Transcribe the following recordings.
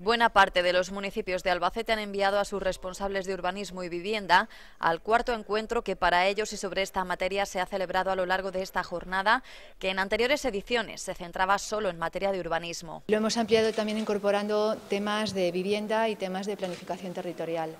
Buena parte de los municipios de Albacete han enviado a sus responsables de urbanismo y vivienda al cuarto encuentro que para ellos y sobre esta materia se ha celebrado a lo largo de esta jornada, que en anteriores ediciones se centraba solo en materia de urbanismo. Lo hemos ampliado también incorporando temas de vivienda y temas de planificación territorial.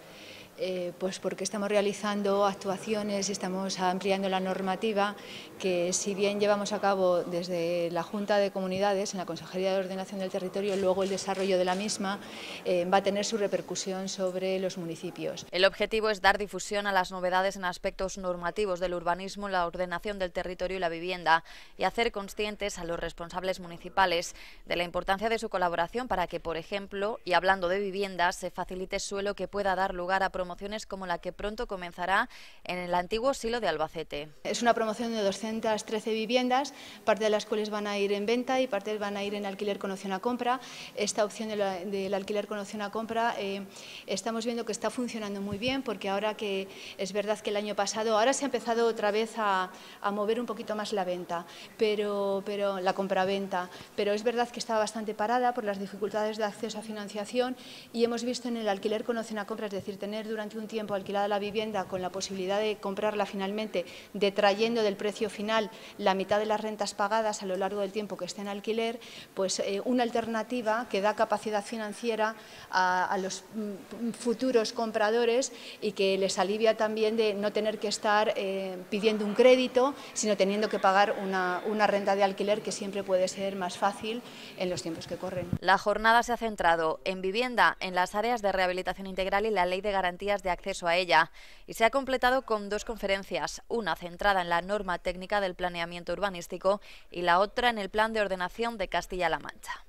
Eh, pues porque estamos realizando actuaciones y estamos ampliando la normativa que si bien llevamos a cabo desde la Junta de Comunidades, en la Consejería de Ordenación del Territorio, luego el desarrollo de la misma eh, va a tener su repercusión sobre los municipios. El objetivo es dar difusión a las novedades en aspectos normativos del urbanismo, la ordenación del territorio y la vivienda y hacer conscientes a los responsables municipales de la importancia de su colaboración para que, por ejemplo, y hablando de viviendas, se facilite suelo que pueda dar lugar a promover como la que pronto comenzará en el antiguo silo de Albacete. Es una promoción de 213 viviendas, parte de las cuales van a ir en venta y parte van a ir en alquiler con opción a compra. Esta opción del, alquiler con opción a compra eh, estamos viendo que está funcionando muy bien porque ahora que es verdad que el año pasado, ahora se ha empezado otra vez a, mover un poquito más la venta, pero, pero la venta, pero es verdad que estaba bastante parada por las dificultades de acceso a financiación y hemos visto en el alquiler con opción a compra, es decir, tener durante durante un tiempo alquilada la vivienda con la posibilidad de comprarla finalmente, detrayendo del precio final la mitad de las rentas pagadas a lo largo del tiempo que esté en alquiler, pues eh, una alternativa que da capacidad financiera a, los mm, futuros compradores y que les alivia también de no tener que estar eh, pidiendo un crédito, sino teniendo que pagar una, una renta de alquiler que siempre puede ser más fácil en los tiempos que corren. La jornada se ha centrado en vivienda, en las áreas de rehabilitación integral y la ley de garantía días de acceso a ella y se ha completado con dos conferencias, una centrada en la norma técnica del planeamiento urbanístico y la otra en el plan de ordenación de Castilla-La Mancha.